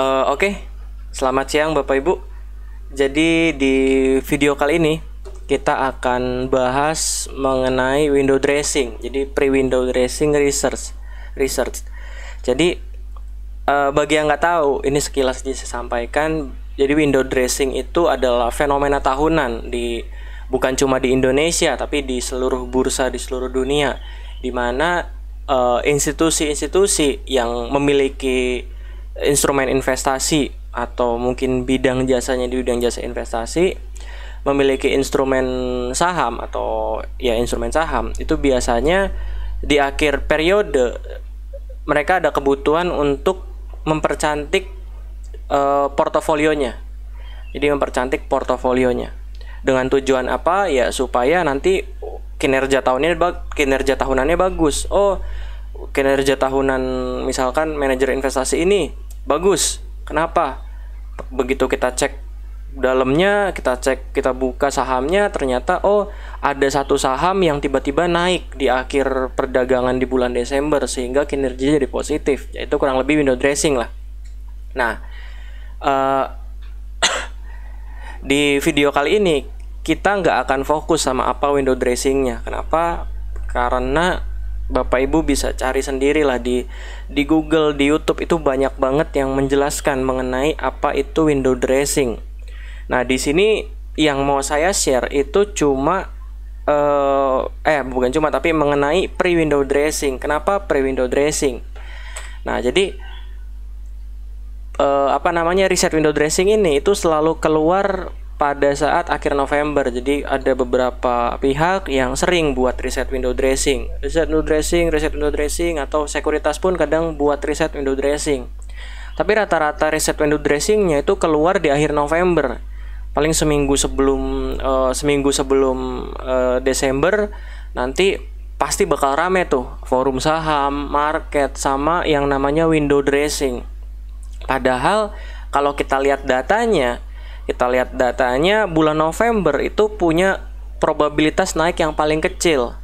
Eh, oke, okay. selamat siang Bapak Ibu. Jadi di video kali ini kita akan bahas mengenai window dressing. Jadi pre-window dressing research, research. Jadi uh, bagi yang nggak tahu, ini sekilas disampaikan. Jadi window dressing itu adalah fenomena tahunan di bukan cuma di Indonesia tapi di seluruh bursa di seluruh dunia, di mana uh, eh, institusi -institusi yang memiliki instrumen investasi atau mungkin bidang jasanya di bidang jasa investasi memiliki instrumen saham atau ya instrumen saham itu biasanya di akhir periode mereka ada kebutuhan untuk mempercantik uh, portofolionya. Jadi mempercantik portofolionya. Dengan tujuan apa? Ya supaya nanti kinerja tahunnya kinerja tahunannya bagus. Oh, kinerja tahunan misalkan manajer investasi ini bagus. Kenapa? Begitu kita cek dalamnya, kita cek, kita buka sahamnya, ternyata oh ada satu saham yang tiba-tiba naik di akhir perdagangan di bulan Desember sehingga kinerjanya jadi positif. Yaitu kurang lebih window dressing lah. Nah, uh, di video kali ini kita nggak akan fokus sama apa window dressingnya. Kenapa? Karena Bapak Ibu bisa cari sendirilah di di Google, di YouTube itu banyak banget yang menjelaskan mengenai apa itu window dressing. Nah, di sini yang mau saya share itu cuma uh, eh bukan cuma tapi mengenai pre window dressing. Kenapa pre window dressing? Nah, jadi uh, apa namanya riset window dressing ini itu selalu keluar pada saat akhir November. Jadi ada beberapa pihak yang sering buat reset window dressing. reset window dressing, reset window dressing atau sekuritas pun kadang buat reset window dressing. Tapi rata-rata reset window dressingnya itu keluar di akhir November. Paling seminggu sebelum uh, seminggu sebelum uh, Desember nanti pasti bakal rame tuh forum saham, market sama yang namanya window dressing. Padahal kalau kita lihat datanya kita lihat datanya bulan November itu punya probabilitas naik yang paling kecil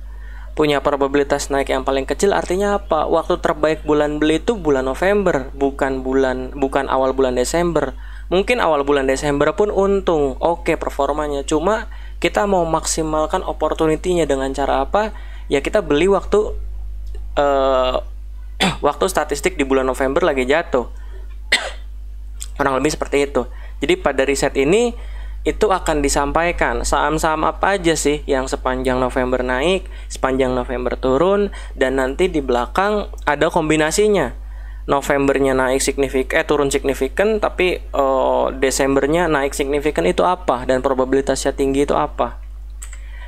punya probabilitas naik yang paling kecil artinya apa? Waktu terbaik bulan beli itu bulan November, bukan bulan bukan awal bulan Desember. Mungkin awal bulan Desember pun untung, oke okay, performanya. Cuma kita mau maksimalkan opportunitynya dengan cara apa? Ya kita beli waktu uh, waktu statistik di bulan November lagi jatuh. Kurang lebih seperti itu. Jadi pada riset ini itu akan disampaikan saham-saham apa aja sih yang sepanjang November naik, sepanjang November turun, dan nanti di belakang ada kombinasinya. Novembernya naik signifikan, eh turun signifikan, tapi eh, Desembernya naik signifikan itu apa dan probabilitasnya tinggi itu apa.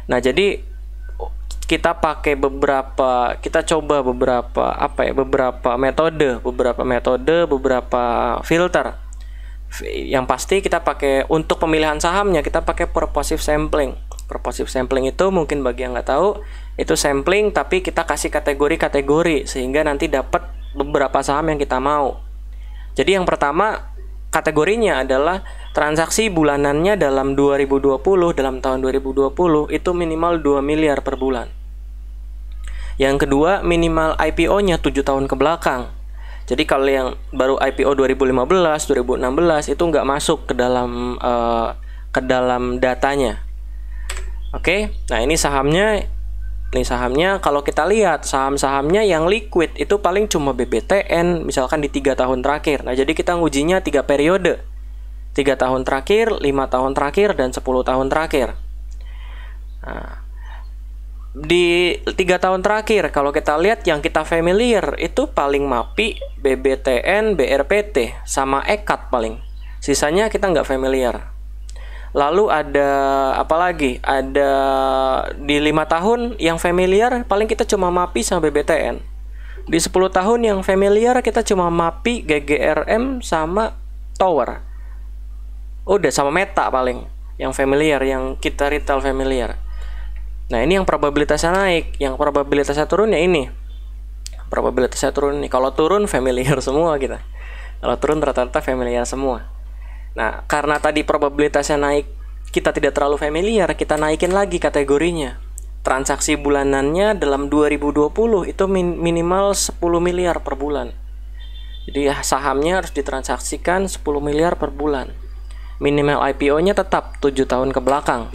Nah jadi kita pakai beberapa, kita coba beberapa apa ya, beberapa metode, beberapa metode, beberapa filter yang pasti kita pakai untuk pemilihan sahamnya kita pakai purposive sampling. Purposive sampling itu mungkin bagi yang nggak tahu itu sampling tapi kita kasih kategori-kategori sehingga nanti dapat beberapa saham yang kita mau. Jadi yang pertama kategorinya adalah transaksi bulanannya dalam 2020 dalam tahun 2020 itu minimal 2 miliar per bulan. Yang kedua minimal IPO-nya 7 tahun ke belakang. Jadi kalau yang baru IPO 2015, 2016 itu nggak masuk ke dalam uh, ke dalam datanya. Oke, okay? nah ini sahamnya, ini sahamnya kalau kita lihat saham-sahamnya yang liquid itu paling cuma BBTN misalkan di tiga tahun terakhir. Nah jadi kita ngujinya tiga periode, tiga tahun terakhir, lima tahun terakhir, dan 10 tahun terakhir. Nah, di tiga tahun terakhir kalau kita lihat yang kita familiar itu paling MAPI, BBTN, BRPT sama EKAT paling. Sisanya kita nggak familiar. Lalu ada apa lagi? Ada di lima tahun yang familiar paling kita cuma MAPI sama BBTN. Di 10 tahun yang familiar kita cuma MAPI, GGRM sama Tower. Udah sama Meta paling yang familiar yang kita retail familiar Nah ini yang probabilitasnya naik, yang probabilitasnya turun ya ini. Probabilitasnya turun nih. Kalau turun familiar semua kita. Kalau turun rata-rata familiar semua. Nah karena tadi probabilitasnya naik, kita tidak terlalu familiar, kita naikin lagi kategorinya. Transaksi bulanannya dalam 2020 itu min minimal 10 miliar per bulan. Jadi ya, sahamnya harus ditransaksikan 10 miliar per bulan. Minimal IPO-nya tetap 7 tahun ke belakang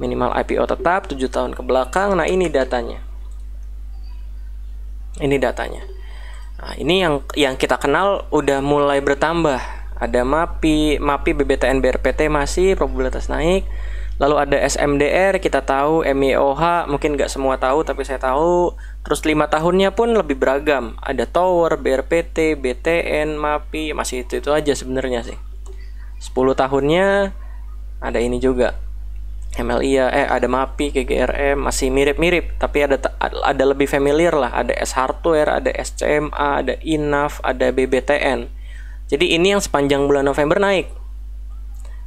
minimal IPO tetap 7 tahun ke belakang. Nah, ini datanya. Ini datanya. Nah, ini yang yang kita kenal udah mulai bertambah. Ada MAPI, MAPI BBTN BRPT masih probabilitas naik. Lalu ada SMDR, kita tahu MEOH mungkin nggak semua tahu tapi saya tahu. Terus lima tahunnya pun lebih beragam. Ada Tower, BRPT, BTN, MAPI, masih itu-itu aja sebenarnya sih. 10 tahunnya ada ini juga MLIA ya, eh ada MAPI, KGRM masih mirip-mirip tapi ada ada lebih familiar lah ada S Hardware, ada SCMA, ada INAF, ada BBTN. Jadi ini yang sepanjang bulan November naik.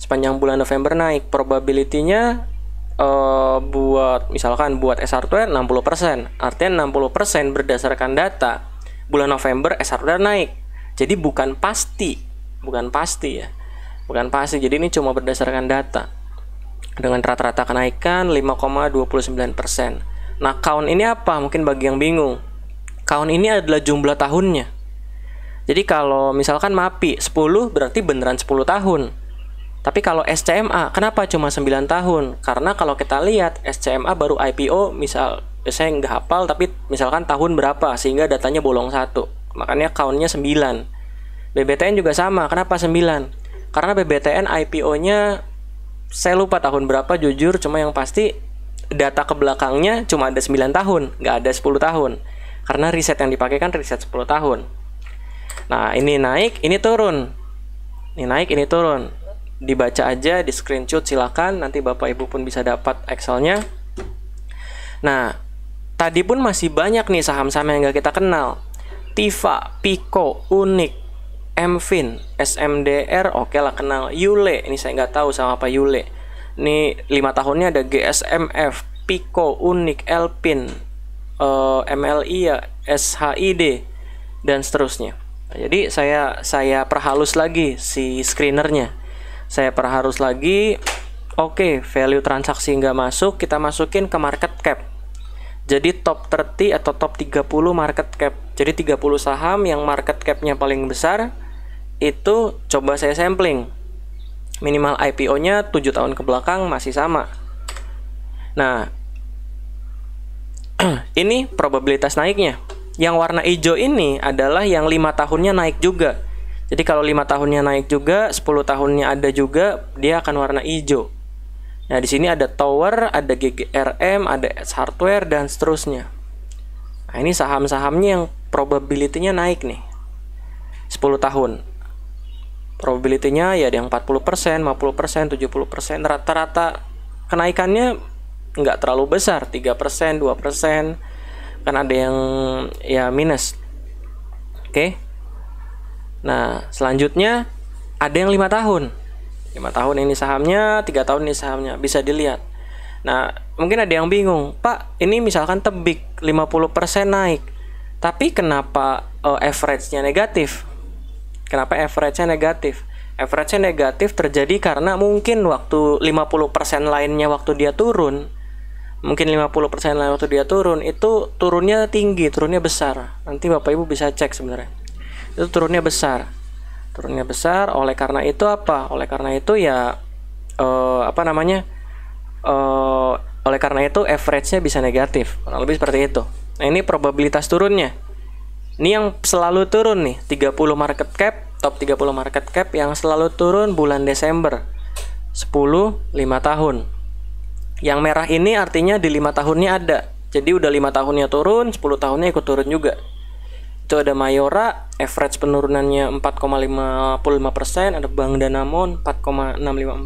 Sepanjang bulan November naik probability-nya uh, buat misalkan buat S Hardware 60%. Artinya 60% berdasarkan data bulan November S Hardware naik. Jadi bukan pasti, bukan pasti ya. Bukan pasti. Jadi ini cuma berdasarkan data dengan rata-rata kenaikan 5,29%. Nah, count ini apa? Mungkin bagi yang bingung. Count ini adalah jumlah tahunnya. Jadi kalau misalkan MAPI 10 berarti beneran 10 tahun. Tapi kalau SCMA, kenapa cuma 9 tahun? Karena kalau kita lihat SCMA baru IPO, misal saya nggak hafal tapi misalkan tahun berapa sehingga datanya bolong satu. Makanya countnya 9. BBTN juga sama, kenapa 9? Karena BBTN IPO-nya saya lupa tahun berapa jujur cuma yang pasti data ke belakangnya cuma ada 9 tahun nggak ada 10 tahun karena riset yang dipakai kan riset 10 tahun nah ini naik ini turun ini naik ini turun dibaca aja di screenshot silakan nanti bapak ibu pun bisa dapat excelnya nah tadi pun masih banyak nih saham-saham yang nggak kita kenal tifa Pico, Unik, Mvin, SMDR, oke okay lah kenal. Yule, ini saya nggak tahu sama apa Yule. Ini lima tahunnya ada GSMF, Pico, Unik, Elpin, uh, eh, MLI ya, SHID, dan seterusnya. jadi saya saya perhalus lagi si screenernya. Saya perhalus lagi. Oke, okay, value transaksi nggak masuk, kita masukin ke market cap. Jadi top 30 atau top 30 market cap. Jadi 30 saham yang market capnya paling besar, itu coba saya sampling. Minimal IPO-nya 7 tahun ke belakang masih sama. Nah, ini probabilitas naiknya. Yang warna hijau ini adalah yang lima tahunnya naik juga. Jadi kalau lima tahunnya naik juga, 10 tahunnya ada juga, dia akan warna hijau. Nah, di sini ada tower, ada GGRM, ada S hardware dan seterusnya. Nah, ini saham-sahamnya yang probabilitasnya naik nih. 10 tahun probability-nya ya ada yang 40%, 50%, 70%, rata-rata kenaikannya nggak terlalu besar, 3%, 2%, kan ada yang ya minus. Oke. Nah, selanjutnya ada yang lima tahun. lima tahun ini sahamnya, tiga tahun ini sahamnya, bisa dilihat. Nah, mungkin ada yang bingung, Pak, ini misalkan tebik 50% naik, tapi kenapa uh, average-nya negatif? Kenapa average-nya negatif? Average-nya negatif terjadi karena mungkin waktu 50% lainnya waktu dia turun, mungkin 50% lain waktu dia turun, itu turunnya tinggi, turunnya besar. Nanti Bapak Ibu bisa cek sebenarnya. Itu turunnya besar. Turunnya besar, oleh karena itu apa? Oleh karena itu ya eh, apa namanya? Eh, oleh karena itu average-nya bisa negatif, kurang lebih seperti itu. Nah, ini probabilitas turunnya ini yang selalu turun nih, 30 market cap, top 30 market cap yang selalu turun bulan Desember. 10, 5 tahun. Yang merah ini artinya di 5 tahunnya ada. Jadi udah 5 tahunnya turun, 10 tahunnya ikut turun juga. Itu ada Mayora, average penurunannya 4,55%, ada Bank Danamon 4,654,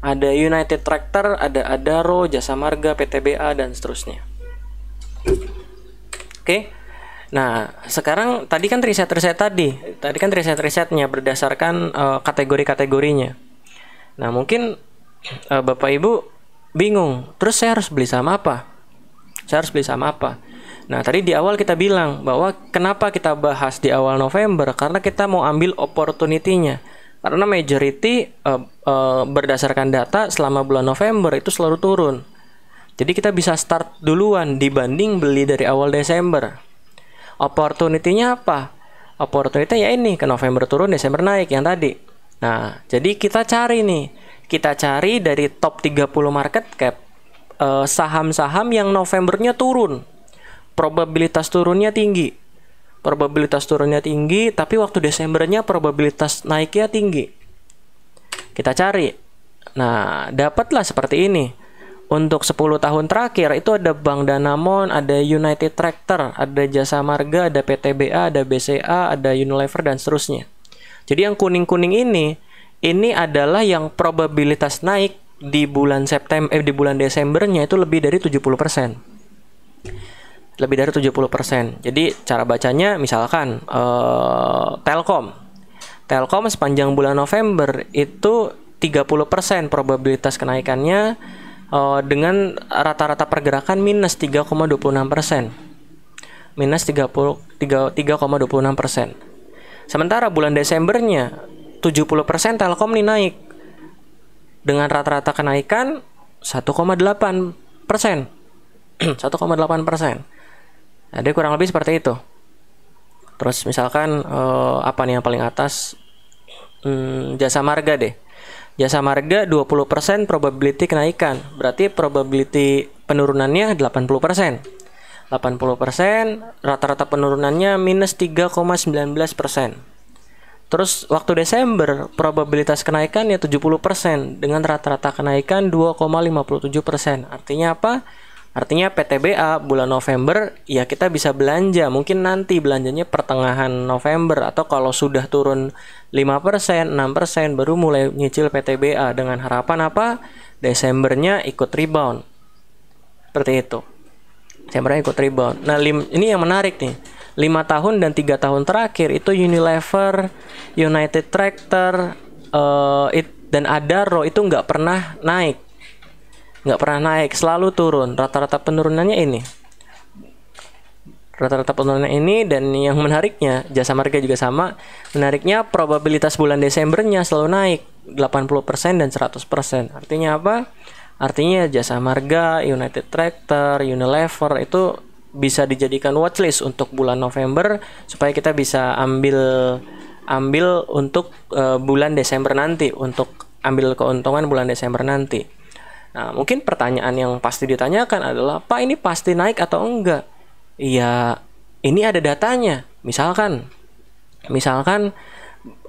ada United Tractor, ada Adaro, Jasa Marga, PTBA, dan seterusnya. Oke. Okay. Nah, sekarang tadi kan riset-riset tadi, tadi kan riset-risetnya berdasarkan uh, kategori-kategorinya. Nah, mungkin uh, Bapak Ibu bingung, terus saya harus beli sama apa? Saya harus beli sama apa? Nah, tadi di awal kita bilang bahwa kenapa kita bahas di awal November karena kita mau ambil opportunity-nya. Karena majority uh, uh, berdasarkan data selama bulan November itu selalu turun. Jadi kita bisa start duluan dibanding beli dari awal Desember opportunity-nya apa? Opportunity ya ini ke November turun Desember naik yang tadi. Nah, jadi kita cari nih. Kita cari dari top 30 market cap saham eh, saham-saham yang Novembernya turun. Probabilitas turunnya tinggi. Probabilitas turunnya tinggi, tapi waktu Desembernya probabilitas naiknya tinggi. Kita cari. Nah, dapatlah seperti ini untuk 10 tahun terakhir itu ada Bank Danamon, ada United Tractor, ada Jasa Marga, ada PTBA, ada BCA, ada Unilever dan seterusnya. Jadi yang kuning-kuning ini ini adalah yang probabilitas naik di bulan September eh, di bulan Desembernya itu lebih dari 70%. Lebih dari 70%. Jadi cara bacanya misalkan eh, Telkom. Telkom sepanjang bulan November itu 30% probabilitas kenaikannya uh, dengan rata-rata pergerakan minus 3,26 persen minus 3,26 persen sementara bulan Desembernya 70 persen Telkom ini naik dengan rata-rata kenaikan 1,8 persen 1,8 persen Ada kurang lebih seperti itu terus misalkan eh, apa nih yang paling atas hmm, jasa marga deh Jasa marga 20% probability kenaikan. Berarti probability penurunannya 80%. 80% rata-rata penurunannya minus 3,19%. Terus waktu Desember probabilitas kenaikannya 70% dengan rata-rata kenaikan 2,57%. Artinya apa? Artinya PTBA bulan November ya kita bisa belanja. Mungkin nanti belanjanya pertengahan November atau kalau sudah turun 5%, 6% baru mulai nyicil PTBA dengan harapan apa? Desembernya ikut rebound. Seperti itu. Desembernya ikut rebound. Nah, lim, ini yang menarik nih. 5 tahun dan 3 tahun terakhir itu Unilever, United Tractor, uh, it, dan Adaro itu nggak pernah naik. Nggak pernah naik, selalu turun. Rata-rata penurunannya ini rata-rata penurunan ini dan yang menariknya jasa marga juga sama menariknya probabilitas bulan Desembernya selalu naik 80% dan 100% artinya apa? artinya jasa marga, United Tractor, Unilever itu bisa dijadikan watchlist untuk bulan November supaya kita bisa ambil ambil untuk uh, bulan Desember nanti untuk ambil keuntungan bulan Desember nanti. Nah, mungkin pertanyaan yang pasti ditanyakan adalah, "Pak, ini pasti naik atau enggak?" Iya, ini ada datanya. Misalkan misalkan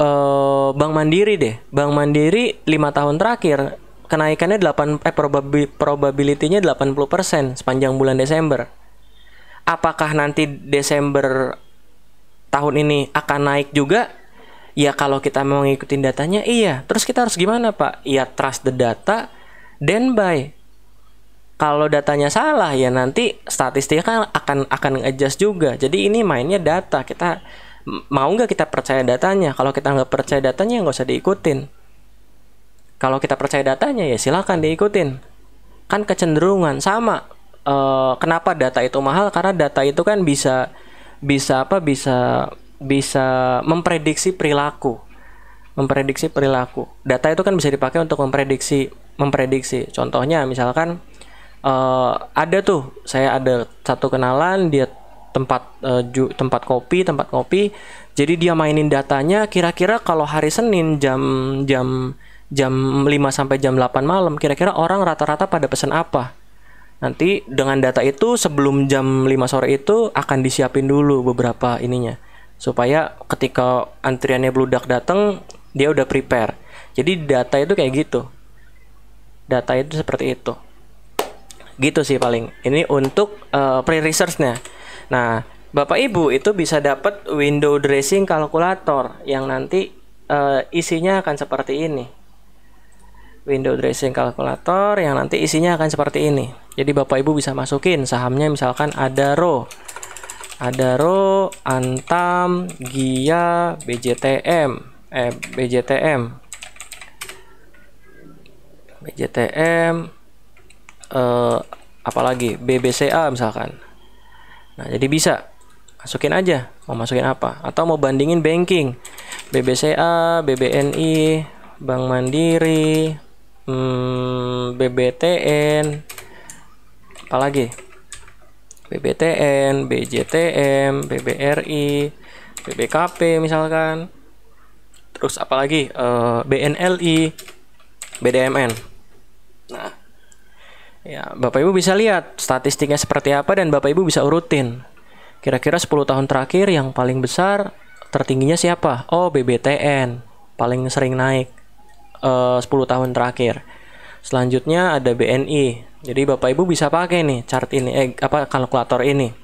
eh, Bank Mandiri deh. Bank Mandiri lima tahun terakhir kenaikannya 8 eh probab probability-nya 80% sepanjang bulan Desember. Apakah nanti Desember tahun ini akan naik juga? Ya kalau kita mau ngikutin datanya iya. Terus kita harus gimana, Pak? Ya trust the data then buy kalau datanya salah ya nanti statistiknya kan akan akan adjust juga jadi ini mainnya data kita mau nggak kita percaya datanya kalau kita nggak percaya datanya ya nggak usah diikutin kalau kita percaya datanya ya silahkan diikutin kan kecenderungan sama e, kenapa data itu mahal karena data itu kan bisa bisa apa bisa bisa memprediksi perilaku memprediksi perilaku data itu kan bisa dipakai untuk memprediksi memprediksi contohnya misalkan uh, ada tuh saya ada satu kenalan dia tempat uh, ju, tempat kopi tempat kopi jadi dia mainin datanya kira-kira kalau hari Senin jam jam jam 5 sampai jam 8 malam kira-kira orang rata-rata pada pesan apa nanti dengan data itu sebelum jam 5 sore itu akan disiapin dulu beberapa ininya supaya ketika antriannya bludak datang dia udah prepare jadi data itu kayak gitu data itu seperti itu gitu sih paling ini untuk uh, pre-researchnya nah bapak ibu itu bisa dapat window dressing kalkulator yang nanti uh, isinya akan seperti ini window dressing kalkulator yang nanti isinya akan seperti ini jadi bapak ibu bisa masukin sahamnya misalkan ada row ada row antam gia bjtm eh bjtm bjtm Eh, apalagi BBCA misalkan. Nah, jadi bisa masukin aja mau masukin apa atau mau bandingin banking BBCA, BBNI, Bank Mandiri, hmm, BBTN, apalagi BBTN, BJTM, BBRI, BBKP misalkan, terus apalagi eh, BNLI, BDMN. Nah, Ya, Bapak Ibu bisa lihat statistiknya seperti apa dan Bapak Ibu bisa urutin. Kira-kira 10 tahun terakhir yang paling besar tertingginya siapa? Oh, BBTN paling sering naik eh, uh, 10 tahun terakhir. Selanjutnya ada BNI. Jadi Bapak Ibu bisa pakai nih chart ini eh apa kalkulator ini.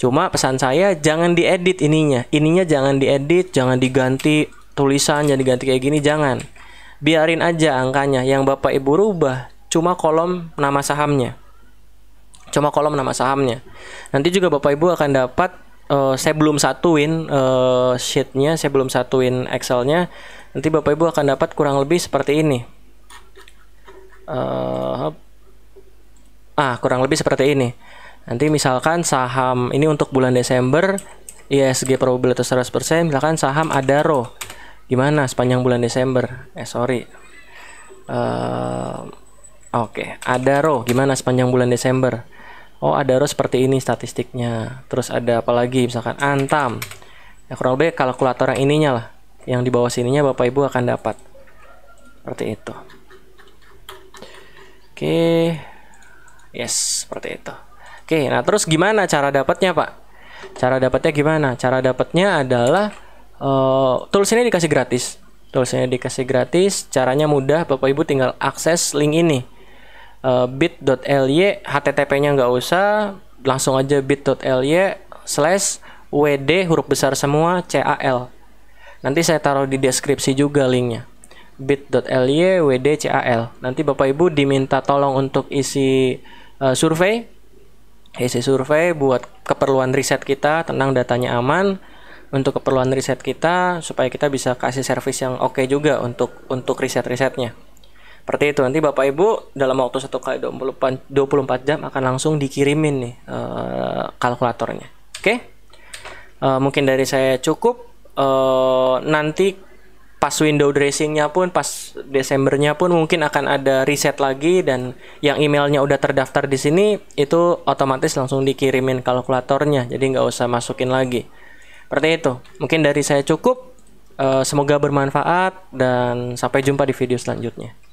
Cuma pesan saya jangan diedit ininya. Ininya jangan diedit, jangan diganti tulisan, jangan diganti kayak gini, jangan biarin aja angkanya yang bapak ibu rubah cuma kolom nama sahamnya. Cuma kolom nama sahamnya. Nanti juga Bapak Ibu akan dapat uh, saya belum satuin uh, sheetnya, saya belum satuin Excelnya. Nanti Bapak Ibu akan dapat kurang lebih seperti ini. Uh, ah, kurang lebih seperti ini. Nanti misalkan saham ini untuk bulan Desember ISG probabilitas 100%, misalkan saham Adaro. Gimana sepanjang bulan Desember? Eh sorry. Uh, Oke, ada row gimana sepanjang bulan Desember? Oh, ada row seperti ini statistiknya. Terus ada apa lagi? Misalkan Antam. Ya kurang lebih kalkulator yang ininya lah. Yang di bawah sininya Bapak Ibu akan dapat. Seperti itu. Oke. Yes, seperti itu. Oke, nah terus gimana cara dapatnya, Pak? Cara dapatnya gimana? Cara dapatnya adalah uh, eh, tools ini dikasih gratis. Tools ini dikasih gratis, caranya mudah, Bapak Ibu tinggal akses link ini Eh, bit.ly http-nya nggak usah langsung aja bit.ly slash WD huruf besar semua CAL nanti saya taruh di deskripsi juga linknya bit.ly WD CAL nanti Bapak Ibu diminta tolong untuk isi uh, survei isi survei buat keperluan riset kita tenang datanya aman untuk keperluan riset kita supaya kita bisa kasih service yang oke okay juga untuk untuk riset-risetnya seperti itu nanti bapak ibu dalam waktu satu kali 24 24 jam akan langsung dikirimin nih uh, kalkulatornya oke okay? uh, eh, mungkin dari saya cukup uh, nanti pas window dressingnya pun pas Desembernya pun mungkin akan ada reset lagi dan yang emailnya udah terdaftar di sini itu otomatis langsung dikirimin kalkulatornya jadi nggak usah masukin lagi seperti itu mungkin dari saya cukup semoga bermanfaat dan sampai jumpa di video selanjutnya